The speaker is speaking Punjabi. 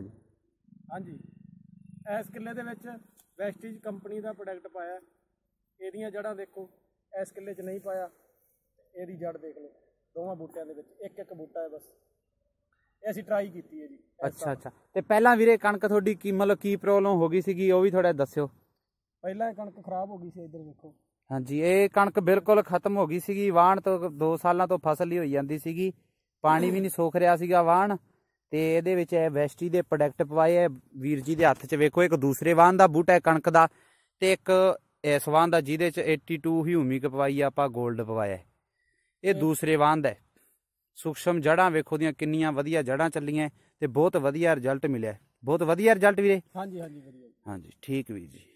ਦਿੱਤਾ ਜੀ ਹਾਂਜੀ ਇਸ ਕਿੱਲੇ ਦੇ ਵਿੱਚ ਵੈਸਟੀਜ ਕੰਪਨੀ ਦਾ ਪ੍ਰੋਡਕਟ ਪਾਇਆ ਇਹਦੀਆਂ ਜੜਾਂ ਦੇਖੋ ਇਸ ਕਿੱਲੇ 'ਚ ਨਹੀਂ ਪਾਇਆ ਇਹਦੀ ਜੜ ਦੇਖ ਲਓ ਦੋਵਾਂ ਬੂਟਿਆਂ ਦੇ ਵਿੱਚ ਇੱਕ ਇੱਕ ਬੂਟਾ ਹੈ ਬਸ ਇਹ ਅਸੀਂ ਟਰਾਈ ਕੀਤੀ ਹੈ ਜੀ ਅੱਛਾ ਅੱਛਾ ਤੇ ਪਹਿਲਾਂ ਵੀਰੇ ਕਣਕ ਤੁਹਾਡੀ ਕੀ ਮਤਲਬ ਕੀ ਪ੍ਰੋਬਲਮ ਹੋ ਗਈ ਸੀਗੀ ਉਹ ਵੀ ਥੋੜਾ ਦੱਸਿਓ ਪਹਿਲਾਂ ਇਹ ਕਣਕ ਖਰਾਬ ਹੋ ਗਈ ਸੀ ਇੱਧਰ ਦੇਖੋ ਹਾਂਜੀ ਇਹ ਕਣਕ ਬਿਲਕੁਲ ਖਤਮ ਹੋ ਗਈ ਸੀਗੀ ਵਾਣ ਤੋਂ 2 ਸਾਲਾਂ ਤੋਂ ਫਸਲ ਹੀ ਹੋਈ ਜਾਂਦੀ ਸੀਗੀ ਪਾਣੀ ਵੀ ਨਹੀਂ ਸੋਖ ਰਿਹਾ ਸੀਗਾ ਵਾਣ ਤੇ ਇਹਦੇ ਵਿੱਚ ਇਹ ਵੈਸਟੀ ਦੇ ਪ੍ਰੋਡਕਟ ਪਵਾਏ ਹੈ ਵੀਰ ਜੀ ਦੇ ਹੱਥ 'ਚ ਵੇਖੋ ਇੱਕ ਦੂਸਰੇ ਵਾਹਨ ਦਾ ਬੂਟਾ ਹੈ ਕਣਕ ਦਾ ਤੇ ਇੱਕ ਇਸ ਵਾਹਨ ਦਾ ਜਿਹਦੇ 'ਚ 82 ਹਿਊਮਿਕ ਪਵਾਈ ਆਪਾਂ 골ਡ ਪਵਾਇਆ ਇਹ ਦੂਸਰੇ ਵਾਹਨ ਦਾ ਸੂਖਸ਼ਮ ਜੜਾਂ ਵੇਖੋ ਦੀਆਂ ਕਿੰਨੀਆਂ ਵਧੀਆ ਜੜਾਂ ਚੱਲੀਆਂ ਤੇ ਬਹੁਤ ਵਧੀਆ ਰਿਜ਼ਲਟ ਮਿਲਿਆ ਬਹੁਤ ਵਧੀਆ ਰਿਜ਼ਲਟ ਵੀਰੇ ਹਾਂਜੀ ਹਾਂਜੀ ਵਧੀਆ ਹਾਂਜੀ ਠੀਕ ਵੀਰ ਜੀ